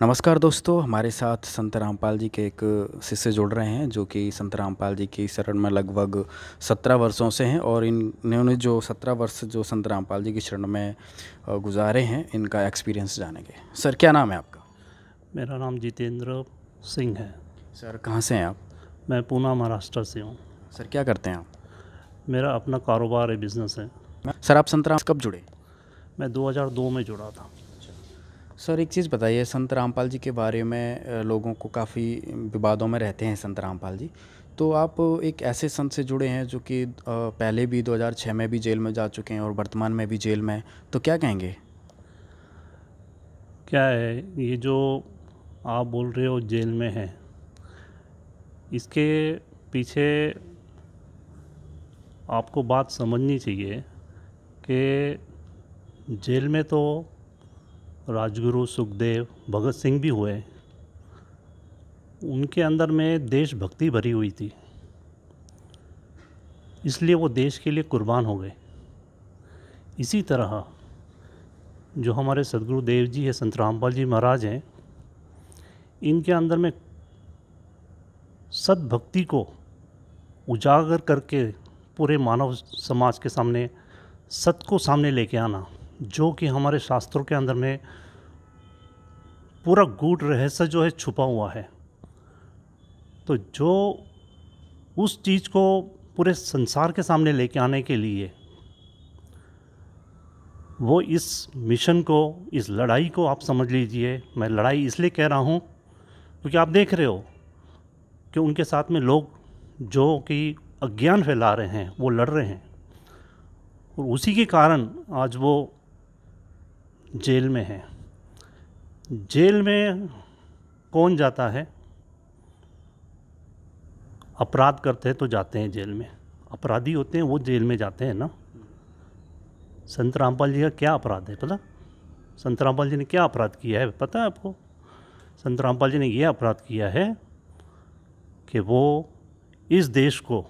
नमस्कार दोस्तों हमारे साथ संत रामपाल जी के एक शिष्य जुड़ रहे हैं जो कि संत रामपाल जी की शरण में लगभग सत्रह वर्षों से हैं और इन इन्होंने जो सत्रह वर्ष जो संत रामपाल जी की शरण में गुजारे हैं इनका एक्सपीरियंस जानेंगे सर क्या नाम है आपका मेरा नाम जितेंद्र सिंह है सर कहाँ से हैं आप मैं पूना महाराष्ट्र से हूँ सर क्या करते हैं आप मेरा अपना कारोबार है बिज़नेस है सर आप संत राम कब जुड़े मैं दो में जुड़ा था सर एक चीज़ बताइए संत रामपाल जी के बारे में लोगों को काफ़ी विवादों में रहते हैं संत रामपाल जी तो आप एक ऐसे संत से जुड़े हैं जो कि पहले भी 2006 में भी जेल में जा चुके हैं और वर्तमान में भी जेल में हैं तो क्या कहेंगे क्या है ये जो आप बोल रहे हो जेल में है इसके पीछे आपको बात समझनी चाहिए कि जेल में तो राजगुरु सुखदेव भगत सिंह भी हुए उनके अंदर में देशभक्ति भरी हुई थी इसलिए वो देश के लिए कुर्बान हो गए इसी तरह जो हमारे सदगुरु देव जी हैं संत रामपाल जी महाराज हैं इनके अंदर में सद्भक्ति को उजागर करके पूरे मानव समाज के सामने सत को सामने लेके आना जो कि हमारे शास्त्रों के अंदर में पूरा गूढ़ रहस्य जो है छुपा हुआ है तो जो उस चीज़ को पूरे संसार के सामने लेके आने के लिए वो इस मिशन को इस लड़ाई को आप समझ लीजिए मैं लड़ाई इसलिए कह रहा हूँ क्योंकि आप देख रहे हो कि उनके साथ में लोग जो कि अज्ञान फैला रहे हैं वो लड़ रहे हैं और उसी के कारण आज वो जेल में है जेल में कौन जाता है अपराध करते हैं तो जाते हैं जेल में अपराधी होते हैं वो जेल में जाते हैं ना संत रामपाल जी का क्या अपराध है पता संत रामपाल जी ने क्या अपराध किया है पता है आपको संत रामपाल जी ने ये अपराध किया है कि वो इस देश को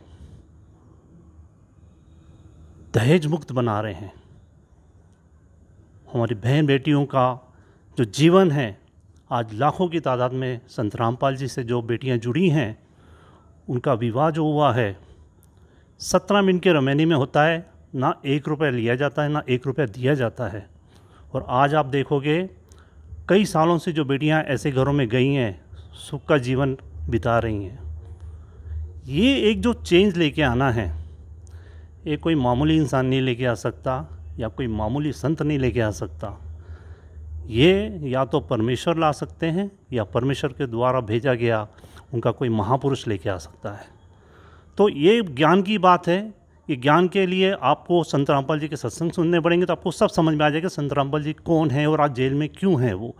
दहेज मुक्त बना रहे हैं हमारी बहन बेटियों का जो जीवन है आज लाखों की तादाद में संत रामपाल जी से जो बेटियां जुड़ी हैं उनका विवाह जो हुआ है सत्रह मिनट के रमैनी में होता है ना एक रुपये लिया जाता है ना एक रुपया दिया जाता है और आज आप देखोगे कई सालों से जो बेटियां ऐसे घरों में गई हैं सुख का जीवन बिता रही हैं ये एक जो चेंज लेके आना है ये कोई मामूली इंसान नहीं लेके आ सकता या कोई मामूली संत नहीं लेके आ सकता ये या तो परमेश्वर ला सकते हैं या परमेश्वर के द्वारा भेजा गया उनका कोई महापुरुष लेके आ सकता है तो ये ज्ञान की बात है ये ज्ञान के लिए आपको संत रामपाल जी के सत्संग सुनने पड़ेंगे तो आपको सब समझ में आ जाएगा संत रामपाल जी कौन है और आज जेल में क्यों हैं वो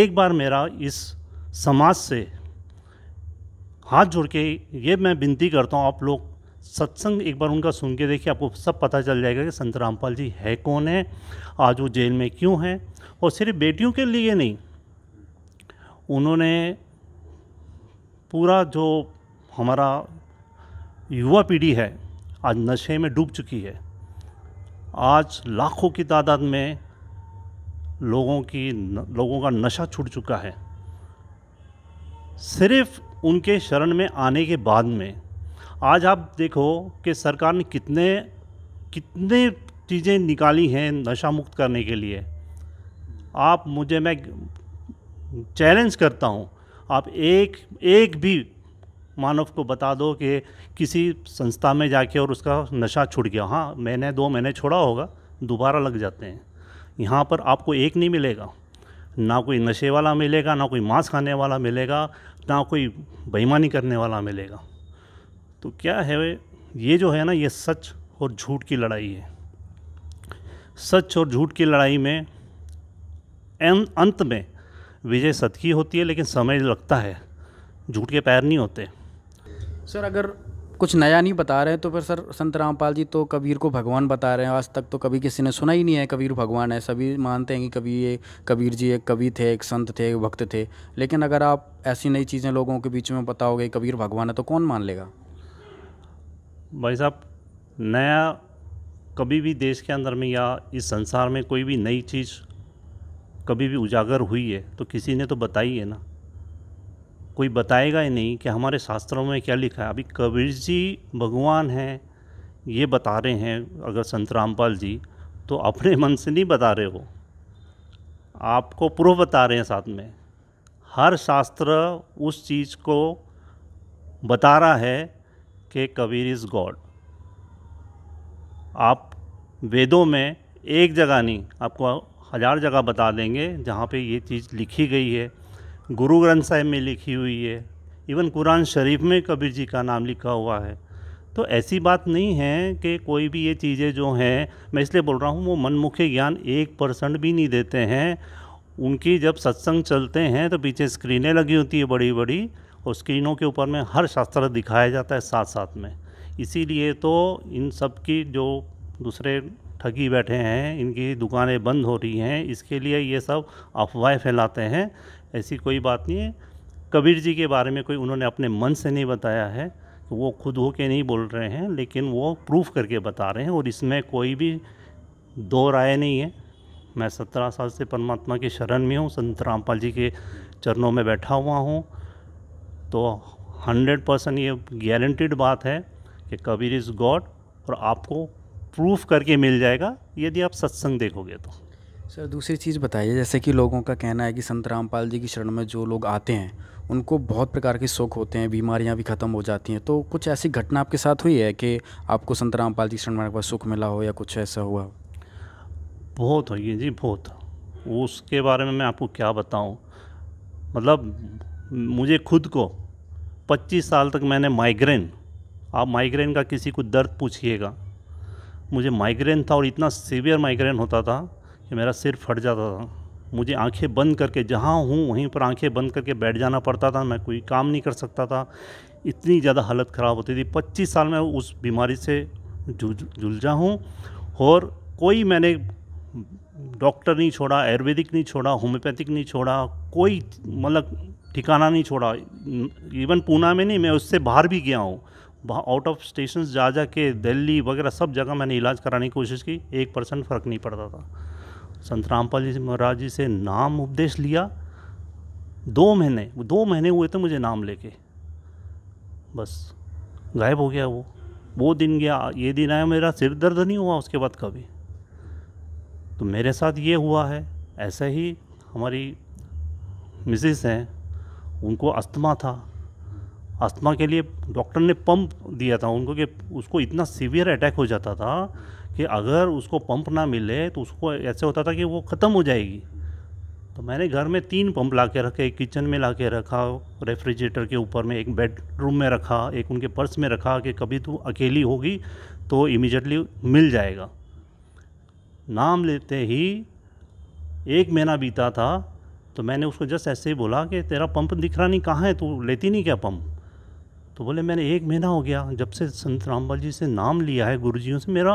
एक बार मेरा इस समाज से हाथ जोड़ के ये मैं विनती करता हूँ आप लोग सत्संग एक बार उनका सुन के देखिए आपको सब पता चल जाएगा कि संत रामपाल जी है कौन है आज वो जेल में क्यों हैं और सिर्फ बेटियों के लिए नहीं उन्होंने पूरा जो हमारा युवा पीढ़ी है आज नशे में डूब चुकी है आज लाखों की तादाद में लोगों की लोगों का नशा छूट चुका है सिर्फ उनके शरण में आने के बाद में आज आप देखो कि सरकार ने कितने कितने चीज़ें निकाली हैं नशा मुक्त करने के लिए आप मुझे मैं चैलेंज करता हूँ आप एक एक भी मानव को बता दो कि किसी संस्था में जाके और उसका नशा छूट गया हाँ मैंने दो महीने छोड़ा होगा दोबारा लग जाते हैं यहाँ पर आपको एक नहीं मिलेगा ना कोई नशे वाला मिलेगा ना कोई मांस खाने वाला मिलेगा ना कोई बेईमानी करने वाला मिलेगा तो क्या है ये जो है ना ये सच और झूठ की लड़ाई है सच और झूठ की लड़ाई में एन अंत में विजय की होती है लेकिन समय लगता है झूठ के पैर नहीं होते सर अगर कुछ नया नहीं बता रहे हैं तो फिर सर संत रामपाल जी तो कबीर को भगवान बता रहे हैं आज तक तो कभी किसी ने सुना ही नहीं है कबीर भगवान है सभी मानते हैं कि कभी ये कबीर जी एक कवि थे एक संत थे एक भक्त थे लेकिन अगर आप ऐसी नई चीज़ें लोगों के बीच में बताओगे कबीर भगवान है तो कौन मान लेगा भाई साहब नया कभी भी देश के अंदर में या इस संसार में कोई भी नई चीज़ कभी भी उजागर हुई है तो किसी ने तो बताई है ना कोई बताएगा ही नहीं कि हमारे शास्त्रों में क्या लिखा है अभी कबीर जी भगवान हैं ये बता रहे हैं अगर संत रामपाल जी तो अपने मन से नहीं बता रहे हो आपको प्रूफ बता रहे हैं साथ में हर शास्त्र उस चीज़ को बता रहा है के कबीर इज़ गॉड आप वेदों में एक जगह नहीं आपको हज़ार जगह बता देंगे जहाँ पे ये चीज़ लिखी गई है गुरु ग्रंथ साहिब में लिखी हुई है इवन कुरान शरीफ में कबीर जी का नाम लिखा हुआ है तो ऐसी बात नहीं है कि कोई भी ये चीज़ें जो हैं मैं इसलिए बोल रहा हूँ वो मनमुखी ज्ञान एक परसेंट भी नहीं देते हैं उनकी जब सत्संग चलते हैं तो पीछे स्क्रीनें लगी होती है बड़ी बड़ी और स्क्रीनों के ऊपर में हर शास्त्र दिखाया जाता है साथ साथ में इसीलिए तो इन सब की जो दूसरे ठगी बैठे हैं इनकी दुकानें बंद हो रही हैं इसके लिए ये सब अफवाह फैलाते हैं ऐसी कोई बात नहीं है कबीर जी के बारे में कोई उन्होंने अपने मन से नहीं बताया है तो वो खुद हो के नहीं बोल रहे हैं लेकिन वो प्रूफ करके बता रहे हैं और इसमें कोई भी दो राय नहीं है मैं सत्रह साल से परमात्मा के शरण में हूँ संत रामपाल जी के चरणों में बैठा हुआ हूँ तो 100 परसेंट ये गारंटीड बात है कि कबीर इज़ गॉड और आपको प्रूफ करके मिल जाएगा यदि आप सत्संग देखोगे तो सर दूसरी चीज़ बताइए जैसे कि लोगों का कहना है कि संत रामपाल जी की शरण में जो लोग आते हैं उनको बहुत प्रकार के सुख होते हैं बीमारियां भी ख़त्म हो जाती हैं तो कुछ ऐसी घटना आपके साथ हुई है कि आपको संत रामपाल जी शरण में बाद सुख मिला हो या कुछ ऐसा हुआ बहुत हुई जी बहुत उसके बारे में मैं आपको क्या बताऊँ मतलब मुझे खुद को 25 साल तक मैंने माइग्रेन आप माइग्रेन का किसी को दर्द पूछिएगा मुझे माइग्रेन था और इतना सीवियर माइग्रेन होता था कि मेरा सिर फट जाता था मुझे आंखें बंद करके जहाँ हूँ वहीं पर आंखें बंद करके बैठ जाना पड़ता था मैं कोई काम नहीं कर सकता था इतनी ज़्यादा हालत ख़राब होती थी पच्चीस साल में उस बीमारी से जुलझा हूँ और कोई मैंने डॉक्टर नहीं छोड़ा आयुर्वेदिक नहीं छोड़ा होम्योपैथिक नहीं छोड़ा कोई मतलब ठिकाना नहीं छोड़ा इवन पूना में नहीं मैं उससे बाहर भी गया हूँ आउट ऑफ स्टेशन जा जा के दिल्ली वगैरह सब जगह मैंने इलाज कराने की कोशिश की एक परसेंट फ़र्क नहीं पड़ता था संत रामपाल जी महाराज जी से नाम उपदेश लिया दो महीने दो महीने हुए थे मुझे नाम लेके बस गायब हो गया वो वो दिन गया ये दिन आया मेरा सिर दर्द नहीं हुआ उसके बाद कभी तो मेरे साथ ये हुआ है ऐसा ही हमारी मिसिस हैं उनको अस्थमा था अस्थमा के लिए डॉक्टर ने पंप दिया था उनको कि उसको इतना सीवियर अटैक हो जाता था कि अगर उसको पंप ना मिले तो उसको ऐसे होता था कि वो ख़त्म हो जाएगी तो मैंने घर में तीन पंप ला के रखे एक किचन में ला के रखा रेफ्रिजरेटर के ऊपर में एक बेडरूम में रखा एक उनके पर्स में रखा कि कभी तू अकेली होगी तो इमिजिएटली मिल जाएगा नाम लेते ही एक महीना बीता था तो मैंने उसको जस्ट ऐसे ही बोला कि तेरा पंप दिख रहा नहीं कहाँ है तू लेती नहीं क्या पंप तो बोले मैंने एक महीना हो गया जब से संत रामपाल जी से नाम लिया है गुरुजियों से मेरा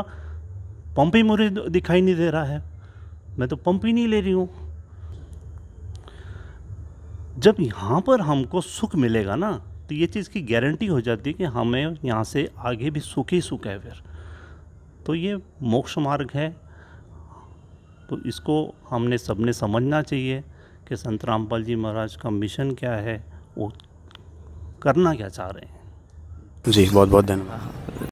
पंप ही मुझे दिखाई नहीं दे रहा है मैं तो पंप ही नहीं ले रही हूँ जब यहाँ पर हमको सुख मिलेगा ना तो ये चीज़ की गारंटी हो जाती है कि हमें यहाँ से आगे भी सुख ही सुख है फिर तो ये मोक्ष मार्ग है तो इसको हमने सबने समझना चाहिए कि संत रामपाल जी महाराज का मिशन क्या है वो करना क्या चाह रहे हैं जी बहुत बहुत धन्यवाद